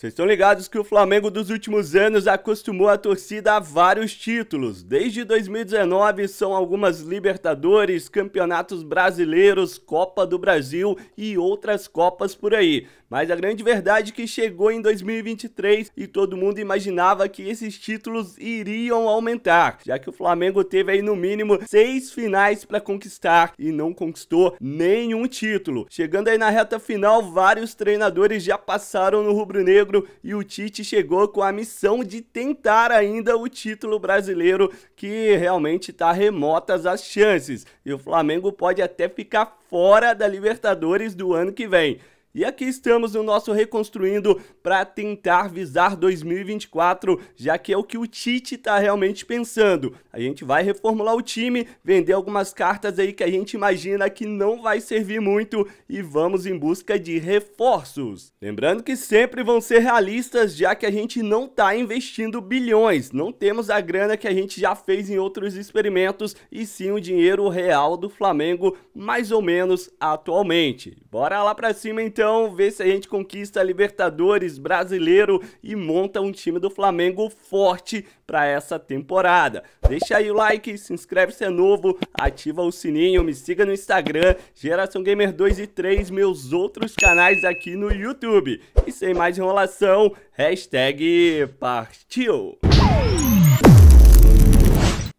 Vocês estão ligados que o Flamengo dos últimos anos acostumou a torcida a vários títulos. Desde 2019 são algumas Libertadores, Campeonatos Brasileiros, Copa do Brasil e outras copas por aí. Mas a grande verdade é que chegou em 2023 e todo mundo imaginava que esses títulos iriam aumentar, já que o Flamengo teve aí no mínimo seis finais para conquistar e não conquistou nenhum título. Chegando aí na reta final, vários treinadores já passaram no rubro-negro Negro e o Tite chegou com a missão de tentar ainda o título brasileiro, que realmente está remotas as chances. E o Flamengo pode até ficar fora da Libertadores do ano que vem. E aqui estamos no nosso Reconstruindo para tentar visar 2024, já que é o que o Tite está realmente pensando. A gente vai reformular o time, vender algumas cartas aí que a gente imagina que não vai servir muito e vamos em busca de reforços. Lembrando que sempre vão ser realistas, já que a gente não está investindo bilhões, não temos a grana que a gente já fez em outros experimentos e sim o dinheiro real do Flamengo, mais ou menos atualmente. Bora lá para cima então então, vê se a gente conquista a Libertadores brasileiro e monta um time do Flamengo forte para essa temporada. Deixa aí o like, se inscreve se é novo, ativa o sininho, me siga no Instagram, Geração Gamer 2 e 3, meus outros canais aqui no YouTube. E sem mais enrolação, hashtag partiu!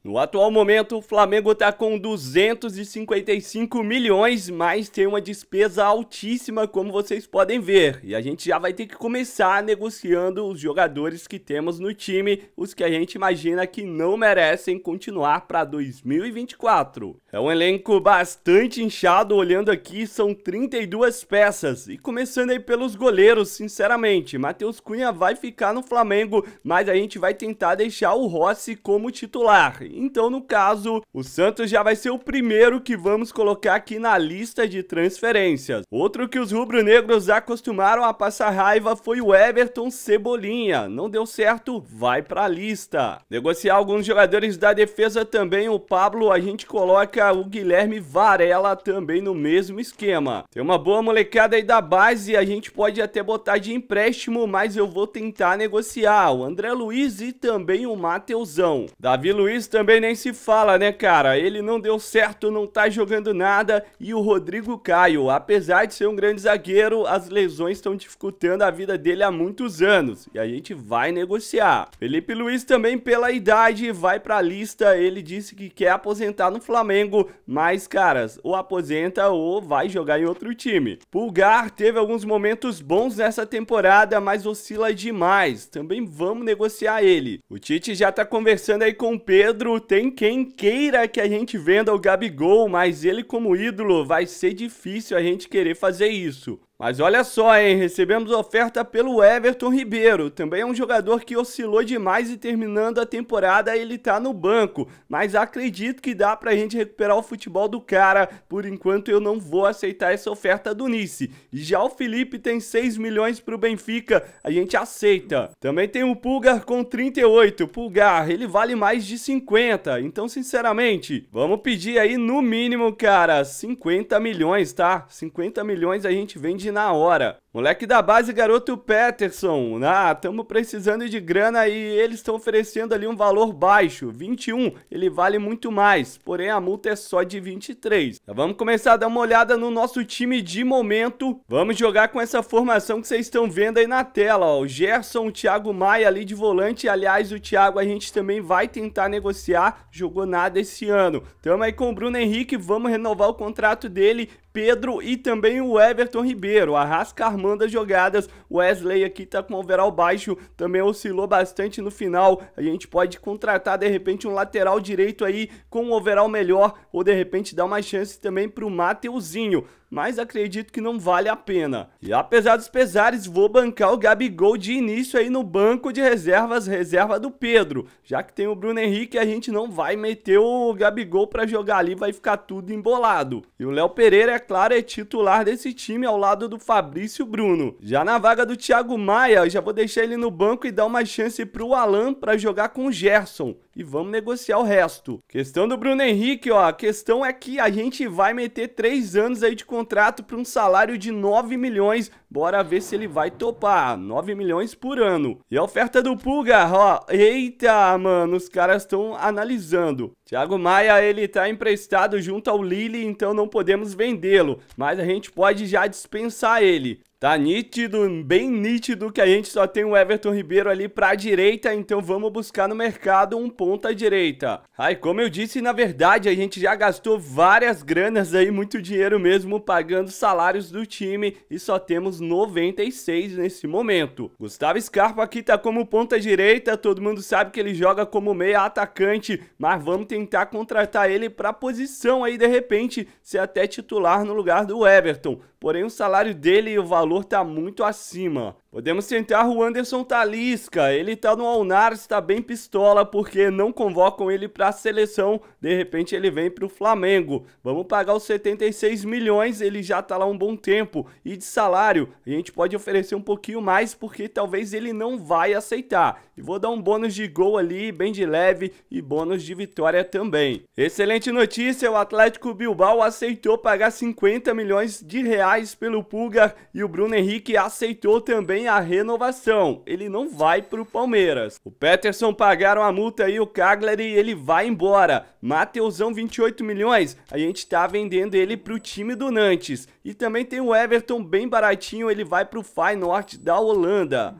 No atual momento, o Flamengo está com 255 milhões, mas tem uma despesa altíssima, como vocês podem ver. E a gente já vai ter que começar negociando os jogadores que temos no time, os que a gente imagina que não merecem continuar para 2024. É um elenco bastante inchado, olhando aqui, são 32 peças. E começando aí pelos goleiros, sinceramente, Matheus Cunha vai ficar no Flamengo, mas a gente vai tentar deixar o Rossi como titular. Então, no caso, o Santos já vai ser o primeiro que vamos colocar aqui na lista de transferências. Outro que os rubro-negros acostumaram a passar raiva foi o Everton Cebolinha. Não deu certo, vai pra lista. Negociar alguns jogadores da defesa também, o Pablo, a gente coloca o Guilherme Varela também no mesmo esquema. Tem uma boa molecada aí da base, a gente pode até botar de empréstimo, mas eu vou tentar negociar o André Luiz e também o Mateusão. Davi Luiz também também nem se fala, né, cara? Ele não deu certo, não tá jogando nada. E o Rodrigo Caio, apesar de ser um grande zagueiro, as lesões estão dificultando a vida dele há muitos anos. E a gente vai negociar. Felipe Luiz também, pela idade, vai pra lista. Ele disse que quer aposentar no Flamengo. Mas, caras, ou aposenta ou vai jogar em outro time. Pulgar teve alguns momentos bons nessa temporada, mas oscila demais. Também vamos negociar ele. O Tite já tá conversando aí com o Pedro tem quem queira que a gente venda o Gabigol, mas ele como ídolo vai ser difícil a gente querer fazer isso. Mas olha só, hein? Recebemos oferta pelo Everton Ribeiro. Também é um jogador que oscilou demais e terminando a temporada ele tá no banco. Mas acredito que dá pra gente recuperar o futebol do cara. Por enquanto eu não vou aceitar essa oferta do Nice. Já o Felipe tem 6 milhões pro Benfica. A gente aceita. Também tem o Pulgar com 38. Pulgar, ele vale mais de 50. Então, sinceramente, vamos pedir aí no mínimo, cara, 50 milhões, tá? 50 milhões a gente vende na hora. Moleque da base, garoto Peterson. Ah, estamos precisando de grana e eles estão oferecendo ali um valor baixo, 21. Ele vale muito mais, porém a multa é só de 23. Tá, então vamos começar a dar uma olhada no nosso time de momento. Vamos jogar com essa formação que vocês estão vendo aí na tela, ó. O Gerson, o Thiago Maia ali de volante. Aliás, o Thiago a gente também vai tentar negociar. Jogou nada esse ano. Tamo aí com o Bruno Henrique, vamos renovar o contrato dele. Pedro e também o Everton Ribeiro. Arrasca armando as jogadas. Wesley aqui tá com o overall baixo, também oscilou bastante no final. A gente pode contratar de repente um lateral direito aí com um overall melhor ou de repente dar uma chance também pro Mateuzinho mas acredito que não vale a pena. E apesar dos pesares, vou bancar o Gabigol de início aí no banco de reservas, reserva do Pedro. Já que tem o Bruno Henrique, a gente não vai meter o Gabigol para jogar ali, vai ficar tudo embolado. E o Léo Pereira, é claro, é titular desse time ao lado do Fabrício Bruno. Já na vaga do Thiago Maia, já vou deixar ele no banco e dar uma chance pro Alan para jogar com o Gerson. E vamos negociar o resto. Questão do Bruno Henrique, ó, a questão é que a gente vai meter três anos aí de contrato para um salário de 9 milhões Bora ver se ele vai topar. 9 milhões por ano. E a oferta do Pulga, ó. Eita, mano, os caras estão analisando. Thiago Maia, ele tá emprestado junto ao Lili então não podemos vendê-lo. Mas a gente pode já dispensar ele. Tá nítido, bem nítido que a gente só tem o Everton Ribeiro ali pra direita, então vamos buscar no mercado um ponta direita. Ai, como eu disse, na verdade a gente já gastou várias granas aí, muito dinheiro mesmo, pagando salários do time e só temos 96 nesse momento. Gustavo Scarpa aqui tá como ponta direita, todo mundo sabe que ele joga como meia atacante, mas vamos tentar contratar ele para posição aí de repente ser até titular no lugar do Everton porém o salário dele e o valor tá muito acima. Podemos tentar o Anderson Talisca, tá ele tá no Alnar, está bem pistola porque não convocam ele para a seleção, de repente ele vem para o Flamengo. Vamos pagar os 76 milhões, ele já tá lá um bom tempo e de salário a gente pode oferecer um pouquinho mais porque talvez ele não vai aceitar. E vou dar um bônus de gol ali, bem de leve e bônus de vitória também. Excelente notícia, o Atlético Bilbao aceitou pagar 50 milhões de reais reais pelo Pulga e o Bruno Henrique aceitou também a renovação. Ele não vai para o Palmeiras. O Peterson pagaram a multa e o Cagliari ele vai embora. Mateusão 28 milhões, a gente está vendendo ele para o time do Nantes. E também tem o Everton bem baratinho, ele vai para o Norte da Holanda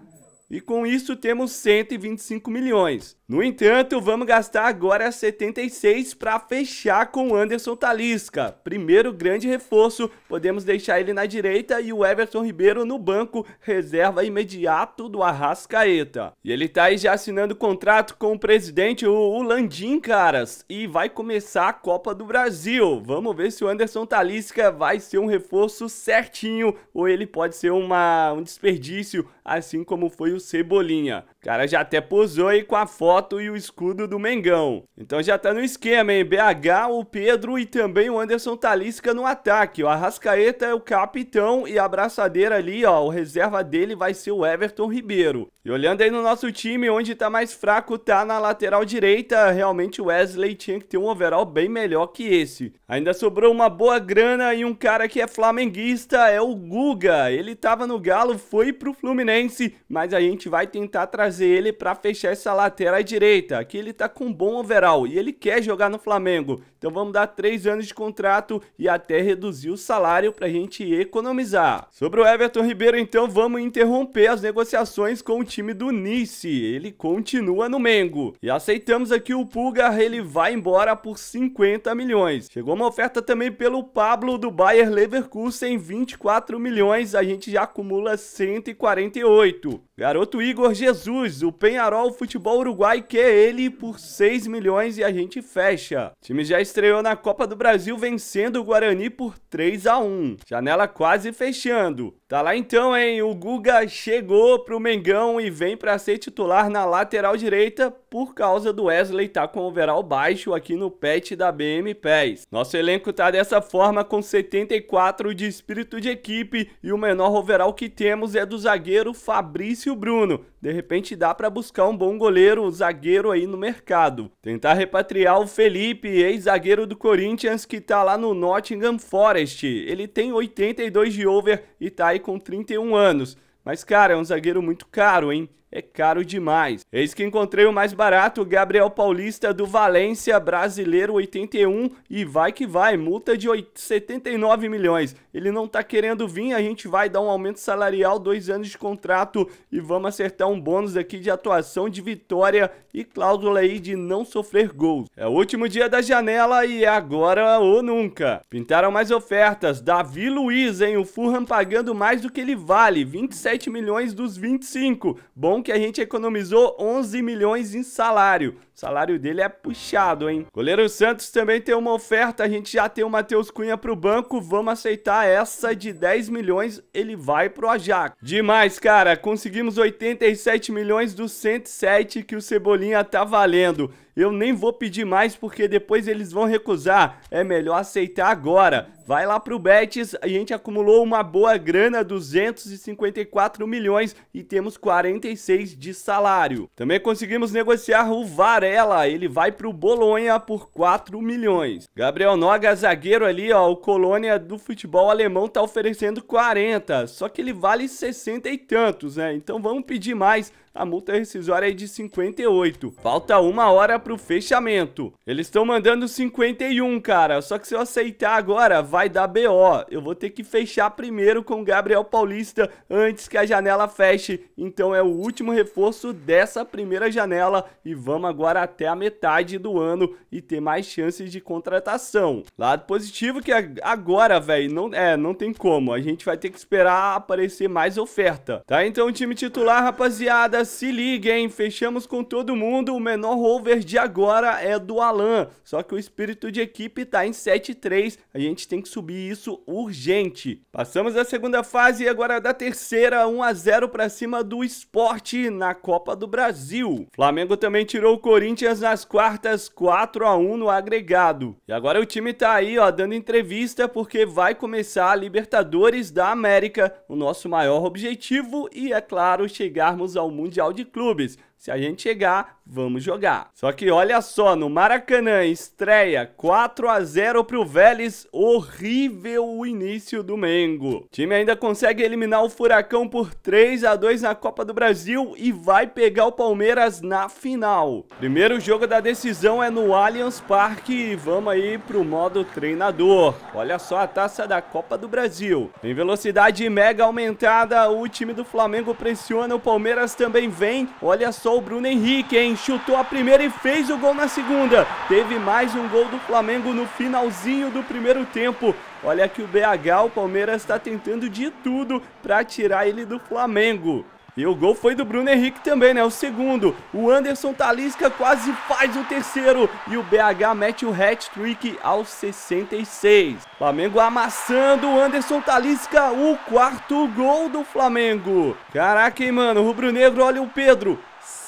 e com isso temos 125 milhões. No entanto, vamos gastar agora 76 para fechar com Anderson Talisca. Primeiro grande reforço, podemos deixar ele na direita e o Everton Ribeiro no banco, reserva imediato do Arrascaeta. E ele tá aí já assinando contrato com o presidente, o Landim, caras, e vai começar a Copa do Brasil. Vamos ver se o Anderson Talisca vai ser um reforço certinho ou ele pode ser uma, um desperdício, assim como foi o Cebolinha cara já até posou aí com a foto e o escudo do Mengão. Então já tá no esquema, hein? BH, o Pedro e também o Anderson Talisca no ataque. O Arrascaeta é o capitão e a abraçadeira ali, ó, o reserva dele vai ser o Everton Ribeiro. E olhando aí no nosso time, onde tá mais fraco tá na lateral direita. Realmente o Wesley tinha que ter um overall bem melhor que esse. Ainda sobrou uma boa grana e um cara que é flamenguista é o Guga. Ele tava no Galo, foi pro Fluminense, mas a gente vai tentar trazer trazer ele para fechar essa lateral direita. Aqui ele tá com um bom overall e ele quer jogar no Flamengo. Então vamos dar três anos de contrato e até reduzir o salário para a gente economizar. Sobre o Everton Ribeiro, então vamos interromper as negociações com o time do Nice. Ele continua no Mengo. E aceitamos aqui o Pulgar, ele vai embora por 50 milhões. Chegou uma oferta também pelo Pablo do Bayer Leverkusen, 24 milhões, a gente já acumula 148. Garoto Igor Jesus, o Penharol Futebol Uruguai quer ele por 6 milhões e a gente fecha. O time já está estreou na Copa do Brasil vencendo o Guarani por 3 a 1 Janela quase fechando. Tá lá então, hein? O Guga chegou pro Mengão e vem para ser titular na lateral direita por causa do Wesley tá com overall baixo aqui no pet da BM PES. Nosso elenco tá dessa forma com 74 de espírito de equipe e o menor overall que temos é do zagueiro Fabrício Bruno. De repente dá para buscar um bom goleiro, zagueiro aí no mercado. Tentar repatriar o Felipe, ex-zagueiro zagueiro do Corinthians que tá lá no Nottingham Forest. Ele tem 82 de over e tá aí com 31 anos. Mas, cara, é um zagueiro muito caro, hein? é caro demais. Eis que encontrei o mais barato, Gabriel Paulista do Valência, brasileiro 81 e vai que vai, multa de 79 milhões. Ele não tá querendo vir, a gente vai dar um aumento salarial, dois anos de contrato e vamos acertar um bônus aqui de atuação de vitória e cláusula aí de não sofrer gols. É o último dia da janela e é agora ou nunca. Pintaram mais ofertas, Davi Luiz, hein, o Fulham pagando mais do que ele vale, 27 milhões dos 25. Bom que a gente economizou 11 milhões em salário salário dele é puxado, hein? Goleiro Santos também tem uma oferta, a gente já tem o Matheus Cunha pro banco, vamos aceitar essa de 10 milhões, ele vai pro Ajax. Demais, cara, conseguimos 87 milhões dos 107 que o Cebolinha tá valendo. Eu nem vou pedir mais porque depois eles vão recusar. É melhor aceitar agora. Vai lá pro Betis, a gente acumulou uma boa grana, 254 milhões e temos 46 de salário. Também conseguimos negociar o VAR, ela, ele vai pro Bolonha por 4 milhões. Gabriel Noga, zagueiro ali, ó, o Colônia do futebol alemão tá oferecendo 40, só que ele vale 60 e tantos, né? Então vamos pedir mais a multa rescisória é de 58. Falta uma hora pro fechamento. Eles estão mandando 51, cara. Só que se eu aceitar agora, vai dar BO. Eu vou ter que fechar primeiro com o Gabriel Paulista antes que a janela feche. Então é o último reforço dessa primeira janela. E vamos agora até a metade do ano e ter mais chances de contratação. Lado positivo que agora, velho, não, é, não tem como. A gente vai ter que esperar aparecer mais oferta. Tá? Então o time titular, rapaziada, se liga, hein? Fechamos com todo mundo. O menor over de agora é do Alan. Só que o espírito de equipe tá em 7-3. A gente tem que subir isso urgente. Passamos da segunda fase e agora da terceira. 1x0 para cima do esporte na Copa do Brasil. Flamengo também tirou o Corinthians nas quartas, 4x1 no agregado. E agora o time tá aí, ó, dando entrevista porque vai começar a Libertadores da América, o nosso maior objetivo e, é claro, chegarmos ao Mundial Mundial de Clubes, se a gente chegar, vamos jogar. Só que olha só, no Maracanã, estreia 4 a 0 pro Vélez, horrível o início do Mengo. O time ainda consegue eliminar o Furacão por 3 a 2 na Copa do Brasil e vai pegar o Palmeiras na final. Primeiro jogo da decisão é no Allianz Parque e vamos aí pro modo treinador. Olha só a taça da Copa do Brasil. Tem velocidade mega aumentada, o time do Flamengo pressiona, o Palmeiras também vem. Olha só o Bruno Henrique, hein? Chutou a primeira e fez o gol na segunda. Teve mais um gol do Flamengo no finalzinho do primeiro tempo. Olha que o BH, o Palmeiras está tentando de tudo para tirar ele do Flamengo. E o gol foi do Bruno Henrique também, né? O segundo. O Anderson Talisca quase faz o terceiro. E o BH mete o hat-trick aos 66. Flamengo amassando. O Anderson Talisca, o quarto gol do Flamengo. Caraca, hein, mano? Rubro-negro, olha o Pedro.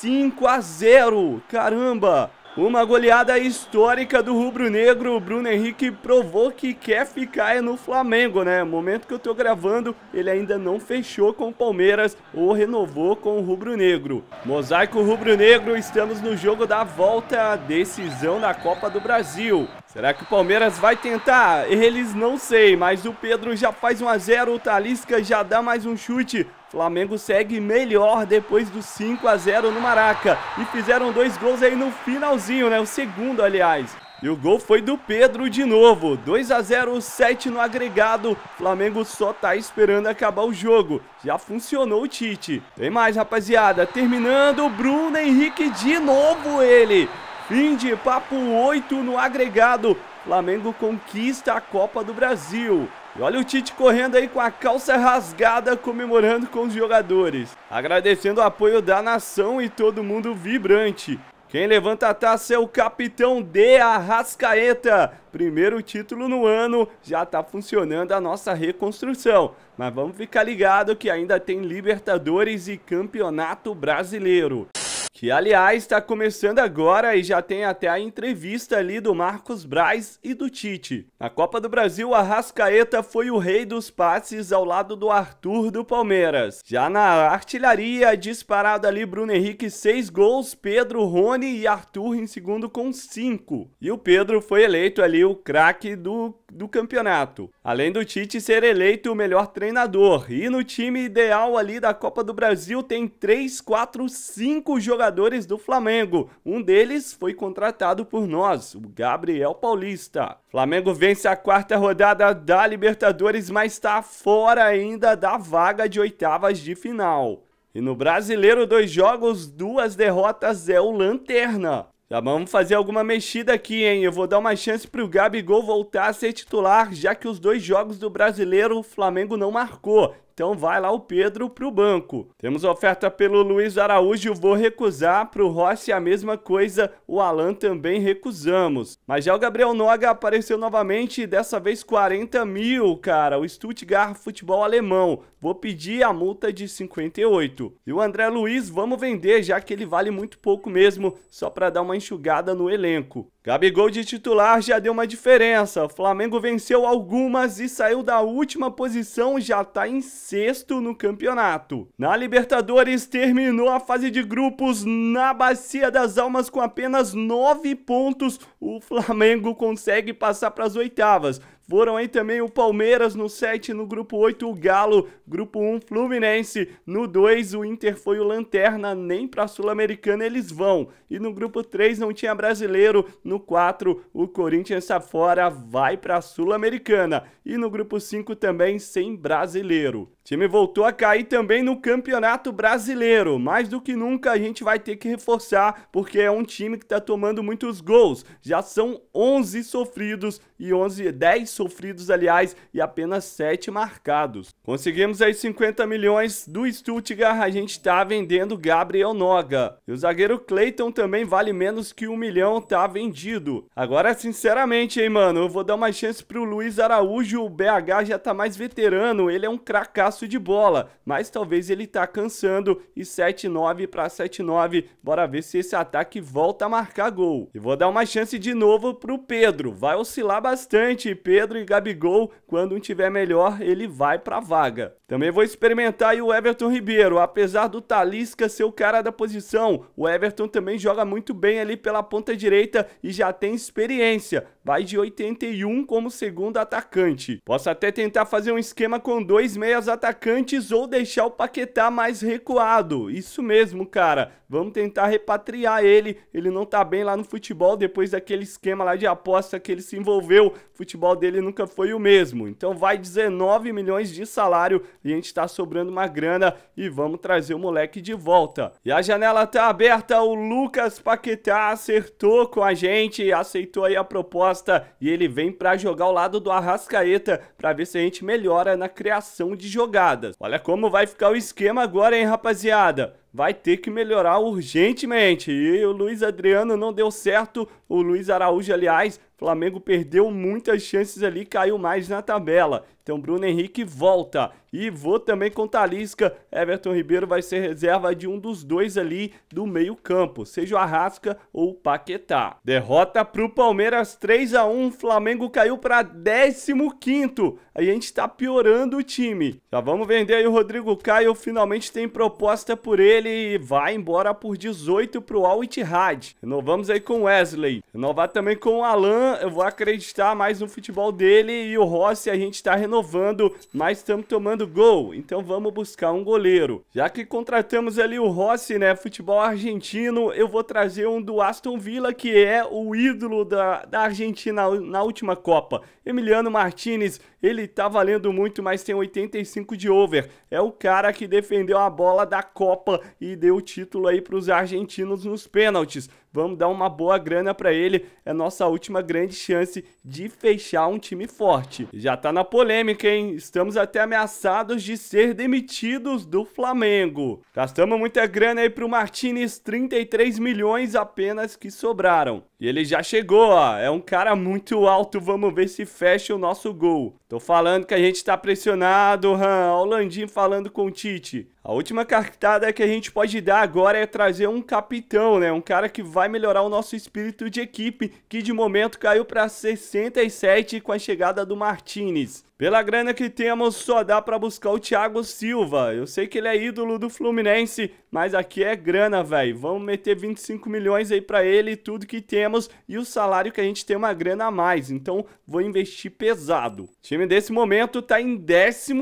5 a 0. Caramba! Uma goleada histórica do rubro-negro, o Bruno Henrique provou que quer ficar é no Flamengo, né? No momento que eu tô gravando, ele ainda não fechou com o Palmeiras ou renovou com o rubro-negro. Mosaico rubro-negro, estamos no jogo da volta, decisão da Copa do Brasil. Será que o Palmeiras vai tentar? Eles não sei, mas o Pedro já faz 1 a 0, o Talisca já dá mais um chute. Flamengo segue melhor depois do 5 a 0 no Maraca e fizeram dois gols aí no finalzinho, né? O segundo, aliás. E o gol foi do Pedro de novo. 2 a 0, 7 no agregado. Flamengo só tá esperando acabar o jogo. Já funcionou o Tite. Tem mais, rapaziada. Terminando, Bruno Henrique de novo ele. Fim de papo 8 no agregado. Flamengo conquista a Copa do Brasil. E olha o Tite correndo aí com a calça rasgada, comemorando com os jogadores. Agradecendo o apoio da nação e todo mundo vibrante. Quem levanta a taça é o capitão de Arrascaeta. Primeiro título no ano, já está funcionando a nossa reconstrução. Mas vamos ficar ligado que ainda tem Libertadores e Campeonato Brasileiro que aliás está começando agora e já tem até a entrevista ali do Marcos Braz e do Tite. Na Copa do Brasil, a Rascaeta foi o rei dos passes ao lado do Arthur do Palmeiras. Já na artilharia, disparado ali Bruno Henrique, seis gols, Pedro, Rony e Arthur em segundo com cinco. E o Pedro foi eleito ali o craque do, do campeonato. Além do Tite ser eleito o melhor treinador. E no time ideal ali da Copa do Brasil tem três, quatro, cinco jogadores jogadores do Flamengo. Um deles foi contratado por nós, o Gabriel Paulista. Flamengo vence a quarta rodada da Libertadores, mas está fora ainda da vaga de oitavas de final. E no Brasileiro, dois jogos, duas derrotas é o Lanterna. Já vamos fazer alguma mexida aqui, hein? Eu vou dar uma chance pro Gabigol voltar a ser titular, já que os dois jogos do Brasileiro o Flamengo não marcou. Então vai lá o Pedro pro banco. Temos oferta pelo Luiz Araújo, vou recusar. Pro Rossi a mesma coisa, o Alan também recusamos. Mas já o Gabriel Noga apareceu novamente, dessa vez 40 mil, cara. O Stuttgart Futebol Alemão. Vou pedir a multa de 58. E o André Luiz, vamos vender, já que ele vale muito pouco mesmo, só para dar uma enxugada no elenco. Gabigol de titular já deu uma diferença. O Flamengo venceu algumas e saiu da última posição, já está em sexto no campeonato. Na Libertadores, terminou a fase de grupos na Bacia das Almas com apenas nove pontos o Flamengo consegue passar para as oitavas. Foram aí também o Palmeiras no 7, no grupo 8, o Galo, grupo 1, Fluminense. No 2, o Inter foi o Lanterna, nem para a Sul-Americana eles vão. E no grupo 3 não tinha brasileiro. No 4, o Corinthians fora vai para a Sul-Americana. E no grupo 5 também sem brasileiro. O time voltou a cair também no Campeonato Brasileiro. Mais do que nunca a gente vai ter que reforçar, porque é um time que está tomando muitos gols. Já são 11 sofridos e 11, 10 sofridos, aliás, e apenas 7 marcados. Conseguimos aí 50 milhões do Stuttgart, a gente tá vendendo Gabriel Noga. E o zagueiro Clayton também vale menos que um milhão, tá vendido. Agora, sinceramente, hein, mano, eu vou dar uma chance pro Luiz Araújo, o BH já tá mais veterano, ele é um cracaço de bola, mas talvez ele tá cansando e 7-9 pra 7-9, bora ver se esse ataque volta a marcar gol. E vou dar uma chance de novo pro Pedro, vai oscilar bastante, Pedro e Gabigol, quando um tiver melhor, ele vai pra vaga. Também vou experimentar o Everton Ribeiro, apesar do Talisca ser o cara da posição. O Everton também joga muito bem ali pela ponta direita e já tem experiência vai de 81 como segundo atacante. Posso até tentar fazer um esquema com dois meias atacantes ou deixar o Paquetá mais recuado. Isso mesmo, cara. Vamos tentar repatriar ele. Ele não tá bem lá no futebol depois daquele esquema lá de aposta que ele se envolveu. O futebol dele nunca foi o mesmo. Então vai 19 milhões de salário e a gente tá sobrando uma grana e vamos trazer o moleque de volta. E a janela tá aberta, o Lucas Paquetá acertou com a gente, aceitou aí a proposta Costa e ele vem para jogar ao lado do Arrascaeta para ver se a gente melhora na criação de jogadas. Olha como vai ficar o esquema agora, hein, rapaziada? vai ter que melhorar urgentemente. E o Luiz Adriano não deu certo. O Luiz Araújo, aliás, Flamengo perdeu muitas chances ali, caiu mais na tabela. Então Bruno Henrique volta. E vou também com Talisca. Everton Ribeiro vai ser reserva de um dos dois ali do meio-campo, seja o Arrasca ou o Paquetá. Derrota pro Palmeiras 3 a 1, Flamengo caiu para 15º. A gente está piorando o time. Já vamos vender aí o Rodrigo Caio, finalmente tem proposta por ele e vai embora por 18 pro Al Ittihad. Renovamos aí com Wesley. Renovar também com o Alan, eu vou acreditar mais no futebol dele e o Rossi a gente está renovando, mas estamos tomando gol, então vamos buscar um goleiro. Já que contratamos ali o Rossi, né, futebol argentino, eu vou trazer um do Aston Villa, que é o ídolo da, da Argentina na última Copa. Emiliano Martinez, ele tá valendo muito, mas tem 85 de over. É o cara que defendeu a bola da Copa e deu o título aí para os argentinos nos pênaltis. Vamos dar uma boa grana para ele. É nossa última grande chance de fechar um time forte. Já tá na polêmica, hein? Estamos até ameaçados de ser demitidos do Flamengo. Gastamos muita grana aí pro Martinez, 33 milhões apenas que sobraram. E ele já chegou, ó. É um cara muito alto. Vamos ver se fecha o nosso gol. Tô falando que a gente tá pressionado, Han. Ó o Landim falando com o Tite. A última cartada que a gente pode dar agora é trazer um capitão, né? Um cara que vai melhorar o nosso espírito de equipe, que de momento caiu para 67 com a chegada do Martinez. Pela grana que temos, só dá para buscar o Thiago Silva. Eu sei que ele é ídolo do Fluminense, mas aqui é grana, velho. Vamos meter 25 milhões aí para ele, tudo que temos e o salário que a gente tem é uma grana a mais. Então, vou investir pesado. O time desse momento tá em 12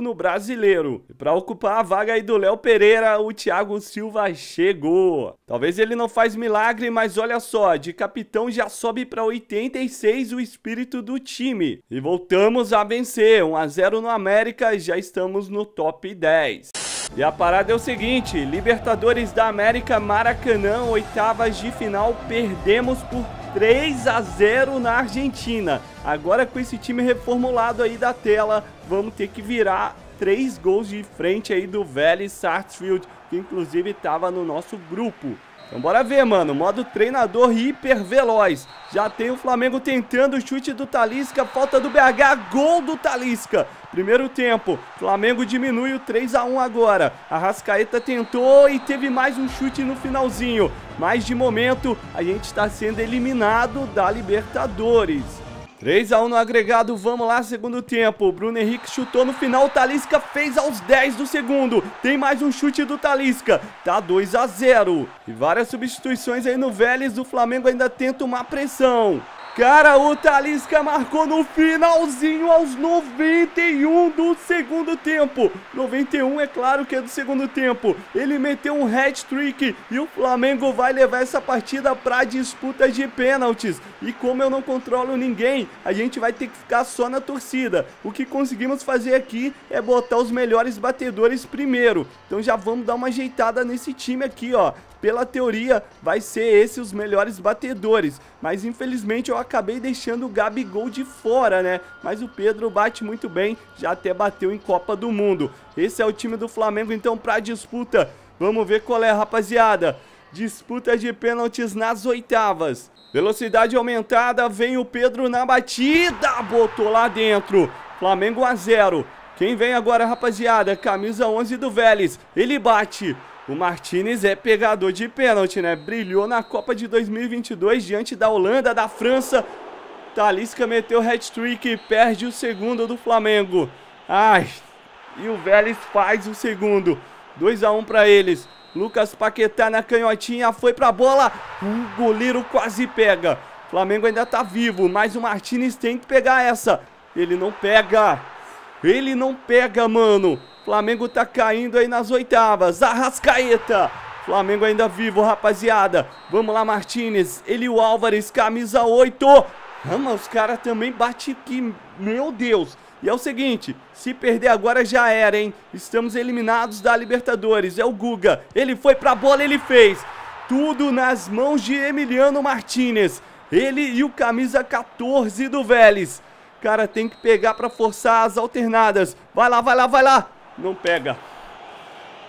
no Brasileiro. E para ocupar a vaga aí do Léo Pereira, o Thiago Silva chegou. Talvez ele não faz milagre, mas olha só, de capitão já sobe para 86 o espírito do time. E voltamos a a vencer, 1 a 0 no América e já estamos no top 10. E a parada é o seguinte, Libertadores da América, Maracanã, oitavas de final, perdemos por 3 a 0 na Argentina. Agora com esse time reformulado aí da tela, vamos ter que virar três gols de frente aí do Vélez Sarsfield, que inclusive estava no nosso grupo. Então bora ver, mano. Modo treinador hiper veloz. Já tem o Flamengo tentando o chute do Talisca. Falta do BH. Gol do Talisca. Primeiro tempo. Flamengo diminui o 3 a 1 agora. A Rascaeta tentou e teve mais um chute no finalzinho. Mas de momento a gente está sendo eliminado da Libertadores. 3x1 no agregado, vamos lá, segundo tempo. Bruno Henrique chutou no final, Talisca fez aos 10 do segundo. Tem mais um chute do Talisca, tá 2x0. E várias substituições aí no Vélez, o Flamengo ainda tenta uma pressão. Cara, o Talisca marcou no finalzinho aos 91 do segundo tempo. 91 é claro que é do segundo tempo. Ele meteu um hat-trick e o Flamengo vai levar essa partida para disputa de pênaltis. E como eu não controlo ninguém, a gente vai ter que ficar só na torcida. O que conseguimos fazer aqui é botar os melhores batedores primeiro. Então já vamos dar uma ajeitada nesse time aqui, ó. Pela teoria, vai ser esse os melhores batedores. Mas infelizmente eu acabei deixando o Gabigol de fora, né? Mas o Pedro bate muito bem, já até bateu em Copa do Mundo. Esse é o time do Flamengo, então, pra disputa. Vamos ver qual é, rapaziada. Disputa de pênaltis nas oitavas. Velocidade aumentada, vem o Pedro na batida, botou lá dentro. Flamengo a zero. Quem vem agora, rapaziada? Camisa 11 do Vélez. Ele bate. O Martinez é pegador de pênalti, né? Brilhou na Copa de 2022 diante da Holanda, da França. Talisca meteu hat-trick e perde o segundo do Flamengo. Ai, e o Vélez faz o segundo. 2 a 1 um para eles. Lucas Paquetá na canhotinha, foi pra bola. O goleiro quase pega. Flamengo ainda tá vivo, mas o Martinez tem que pegar essa. Ele não pega. Ele não pega, mano. Flamengo tá caindo aí nas oitavas. Arrascaeta. Flamengo ainda vivo, rapaziada. Vamos lá, Martinez. Ele o Álvares, camisa 8. mas os caras também bate que... Meu Deus. E é o seguinte, se perder agora já era, hein? Estamos eliminados da Libertadores. É o Guga. Ele foi pra bola, ele fez. Tudo nas mãos de Emiliano Martinez. Ele e o camisa 14 do Vélez. Cara, tem que pegar pra forçar as alternadas. Vai lá, vai lá, vai lá não pega.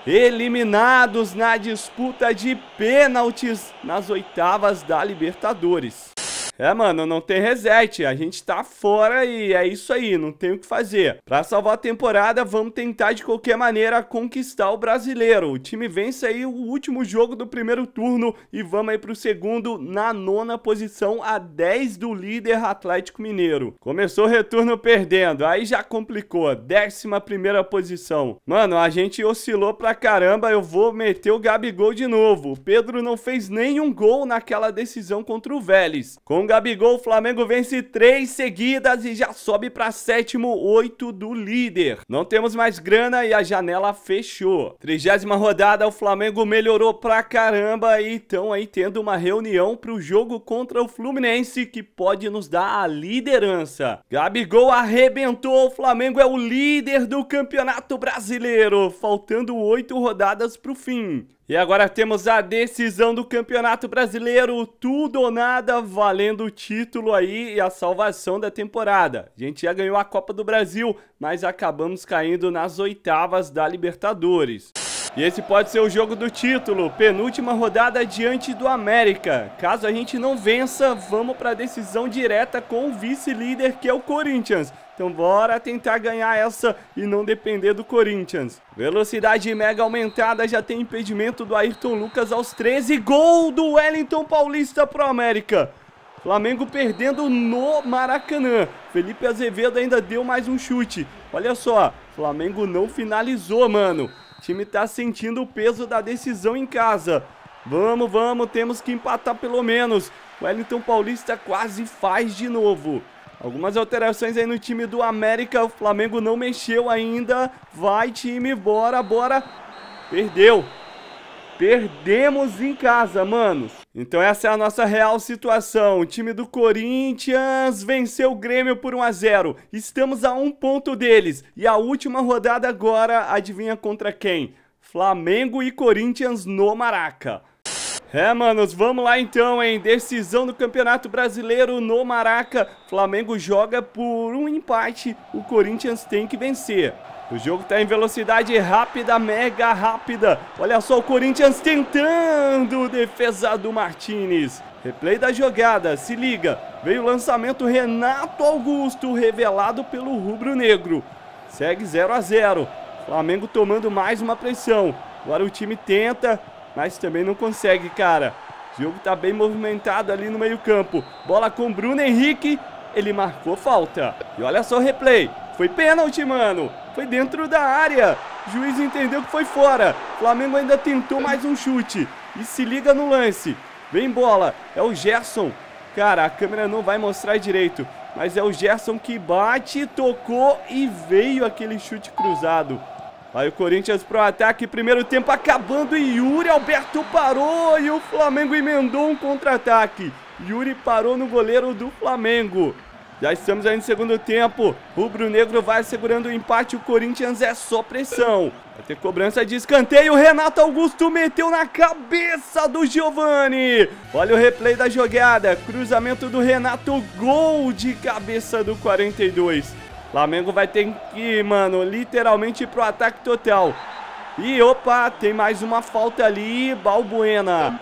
Eliminados na disputa de pênaltis nas oitavas da Libertadores. É, mano, não tem reset. A gente tá fora e é isso aí, não tem o que fazer. Pra salvar a temporada, vamos tentar de qualquer maneira conquistar o brasileiro. O time vence aí o último jogo do primeiro turno e vamos aí pro segundo na nona posição, a 10 do líder Atlético Mineiro. Começou o retorno perdendo, aí já complicou. Décima primeira posição. Mano, a gente oscilou pra caramba, eu vou meter o Gabigol de novo. O Pedro não fez nenhum gol naquela decisão contra o Vélez. Com Gabigol, o Flamengo vence três seguidas e já sobe para sétimo, oito do líder. Não temos mais grana e a janela fechou. Trigésima rodada, o Flamengo melhorou pra caramba e estão aí tendo uma reunião pro jogo contra o Fluminense que pode nos dar a liderança. Gabigol arrebentou, o Flamengo é o líder do Campeonato Brasileiro, faltando oito rodadas pro fim. E agora temos a decisão do Campeonato Brasileiro, tudo ou nada, valendo o título aí e a salvação da temporada. A gente já ganhou a Copa do Brasil, mas acabamos caindo nas oitavas da Libertadores. E esse pode ser o jogo do título, penúltima rodada diante do América. Caso a gente não vença, vamos para a decisão direta com o vice-líder que é o Corinthians. Então bora tentar ganhar essa e não depender do Corinthians. Velocidade mega aumentada, já tem impedimento do Ayrton Lucas aos 13. Gol do Wellington Paulista pro América. Flamengo perdendo no Maracanã. Felipe Azevedo ainda deu mais um chute. Olha só, Flamengo não finalizou, mano. O time tá sentindo o peso da decisão em casa. Vamos, vamos, temos que empatar pelo menos. Wellington Paulista quase faz de novo. Algumas alterações aí no time do América. O Flamengo não mexeu ainda. Vai, time, bora, bora. Perdeu. Perdemos em casa, manos. Então essa é a nossa real situação. O time do Corinthians venceu o Grêmio por 1 a 0. Estamos a um ponto deles. E a última rodada agora, adivinha contra quem? Flamengo e Corinthians no Maraca. É, manos, vamos lá então, hein? Decisão do Campeonato Brasileiro no Maraca. Flamengo joga por um empate, o Corinthians tem que vencer. O jogo está em velocidade rápida, mega rápida. Olha só o Corinthians tentando defesa do Martinez. Replay da jogada, se liga. Veio o lançamento Renato Augusto, revelado pelo Rubro Negro. Segue 0 a 0. Flamengo tomando mais uma pressão. Agora o time tenta, mas também não consegue, cara. O jogo tá bem movimentado ali no meio campo. Bola com Bruno Henrique. Ele marcou falta. E olha só o replay. Foi pênalti, mano. Foi dentro da área. O juiz entendeu que foi fora. O Flamengo ainda tentou mais um chute. E se liga no lance. Vem bola. É o Gerson. Cara, a câmera não vai mostrar direito. Mas é o Gerson que bate, tocou e veio aquele chute cruzado. Vai o Corinthians pro ataque, primeiro tempo acabando e Yuri Alberto parou e o Flamengo emendou um contra-ataque. Yuri parou no goleiro do Flamengo. Já estamos aí no segundo tempo. Rubro Negro vai segurando o empate. O Corinthians é só pressão. Vai ter cobrança de escanteio. Renato Augusto meteu na cabeça do Giovani. Olha o replay da jogada. Cruzamento do Renato. Gol de cabeça do 42. Flamengo vai ter que, mano, literalmente ir pro ataque total. E opa, tem mais uma falta ali, Balbuena.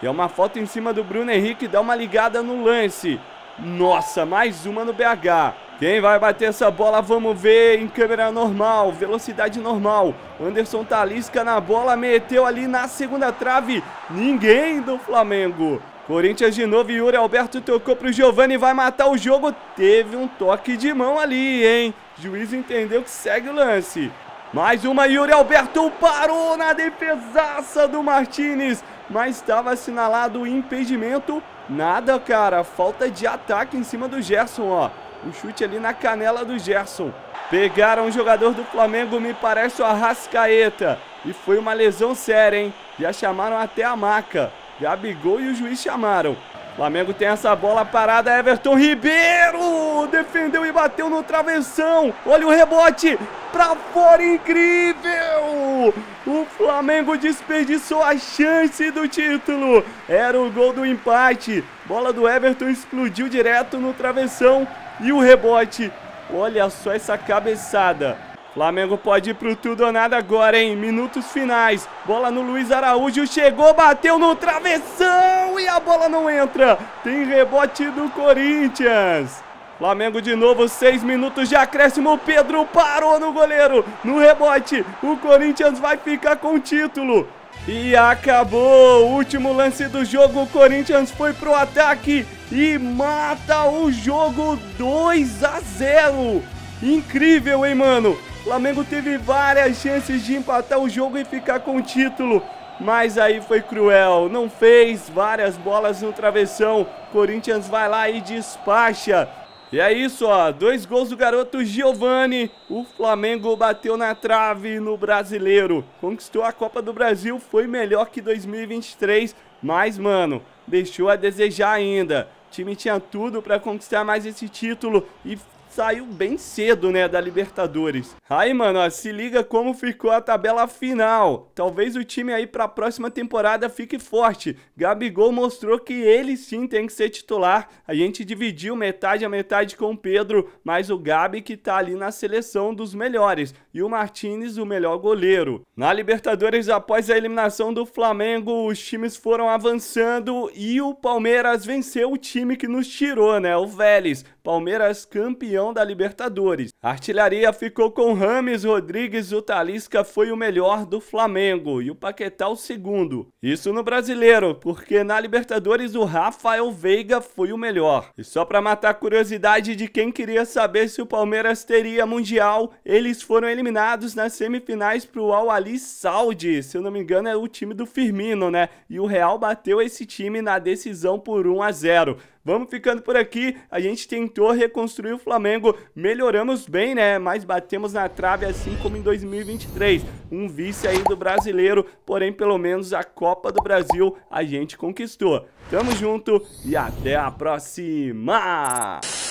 É uma falta em cima do Bruno Henrique, dá uma ligada no lance. Nossa, mais uma no BH. Quem vai bater essa bola, vamos ver em câmera normal, velocidade normal. Anderson Talisca na bola, meteu ali na segunda trave. Ninguém do Flamengo. Corinthians de novo, Yuri Alberto tocou pro Giovani, vai matar o jogo. Teve um toque de mão ali, hein? Juiz entendeu que segue o lance. Mais uma, Yuri Alberto parou na defesaça do Martinez. Mas estava assinalado o impedimento. Nada, cara. Falta de ataque em cima do Gerson, ó. O um chute ali na canela do Gerson. Pegaram o jogador do Flamengo, me parece o Arrascaeta. E foi uma lesão séria, hein? Já chamaram até a maca. Gabigol e o juiz chamaram. Flamengo tem essa bola parada, Everton Ribeiro defendeu e bateu no travessão. Olha o rebote para fora incrível! O Flamengo desperdiçou a chance do título. Era o gol do empate. Bola do Everton explodiu direto no travessão e o rebote. Olha só essa cabeçada. Flamengo pode ir pro tudo ou nada agora, hein? Minutos finais. Bola no Luiz Araújo. Chegou, bateu no travessão e a bola não entra. Tem rebote do Corinthians. Flamengo de novo, seis minutos de acréscimo. Pedro parou no goleiro. No rebote, o Corinthians vai ficar com o título. E acabou! Último lance do jogo, o Corinthians foi pro ataque e mata o jogo 2 a 0. Incrível, hein, mano? Flamengo teve várias chances de empatar o jogo e ficar com o título. Mas aí foi cruel, não fez várias bolas no travessão. Corinthians vai lá e despacha. E é isso, ó, dois gols do garoto Giovani. O Flamengo bateu na trave no Brasileiro. Conquistou a Copa do Brasil, foi melhor que 2023, mas mano, deixou a desejar ainda. O time tinha tudo para conquistar mais esse título e saiu bem cedo, né, da Libertadores. Aí, mano, ó, se liga como ficou a tabela final. Talvez o time aí pra próxima temporada fique forte. Gabigol mostrou que ele sim tem que ser titular. A gente dividiu metade a metade com o Pedro, mas o Gabi que tá ali na seleção dos melhores. E o Martinez, o melhor goleiro. Na Libertadores, após a eliminação do Flamengo, os times foram avançando e o Palmeiras venceu o time que nos tirou, né, o Vélez. Palmeiras campeão campeão da Libertadores. A artilharia ficou com Rames Rodrigues, o Talisca foi o melhor do Flamengo e o Paquetá o segundo. Isso no brasileiro, porque na Libertadores o Rafael Veiga foi o melhor. E só para matar a curiosidade de quem queria saber se o Palmeiras teria Mundial, eles foram eliminados nas semifinais pro Al Ali Saudi, se eu não me engano é o time do Firmino, né? E o Real bateu esse time na decisão por 1 a 0. Vamos ficando por aqui. A gente tentou reconstruir o Flamengo. Melhoramos bem, né? Mas batemos na trave assim como em 2023. Um vice aí do brasileiro, porém pelo menos a Copa do Brasil a gente conquistou. Tamo junto e até a próxima!